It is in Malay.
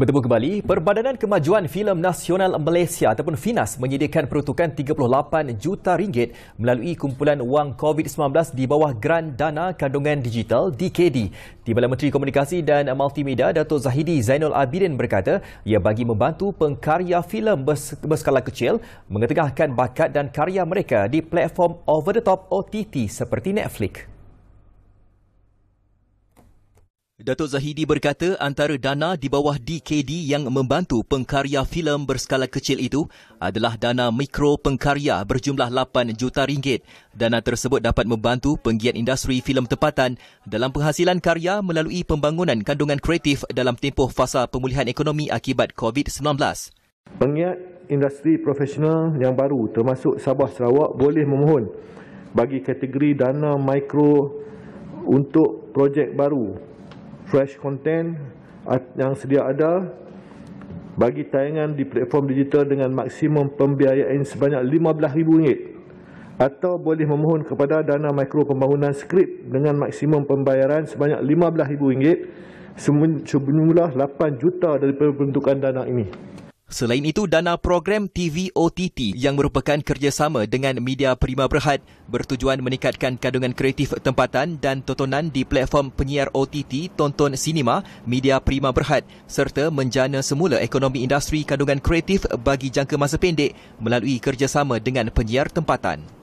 Bertemu kembali, Perbadanan Kemajuan Filem Nasional Malaysia ataupun FINAS menyediakan peruntukan 38 juta ringgit melalui kumpulan wang COVID-19 di bawah Grand Dana Kandungan Digital DKD. Timbalan Menteri Komunikasi dan Multimedia Dato' Zahidi Zainul Abidin berkata ia bagi membantu pengkarya filem berskala kecil mengetengahkan bakat dan karya mereka di platform over-the-top OTT seperti Netflix. Datuk Zahidi berkata antara dana di bawah DKD yang membantu pengkarya filem berskala kecil itu adalah dana mikro pengkarya berjumlah 8 juta ringgit. Dana tersebut dapat membantu penggiat industri filem tempatan dalam penghasilan karya melalui pembangunan kandungan kreatif dalam tempoh fasa pemulihan ekonomi akibat COVID-19. Penggiat industri profesional yang baru termasuk Sabah Sarawak boleh memohon bagi kategori dana mikro untuk projek baru fresh content yang sedia ada bagi tayangan di platform digital dengan maksimum pembiayaan sebanyak RM15,000 atau boleh memohon kepada dana mikro pembangunan skrip dengan maksimum pembayaran sebanyak RM15,000 semula 8 juta daripada peruntukan dana ini. Selain itu, dana program TV OTT yang merupakan kerjasama dengan Media Prima Berhad bertujuan meningkatkan kandungan kreatif tempatan dan tontonan di platform penyiar OTT Tonton Sinema Media Prima Berhad serta menjana semula ekonomi industri kandungan kreatif bagi jangka masa pendek melalui kerjasama dengan penyiar tempatan.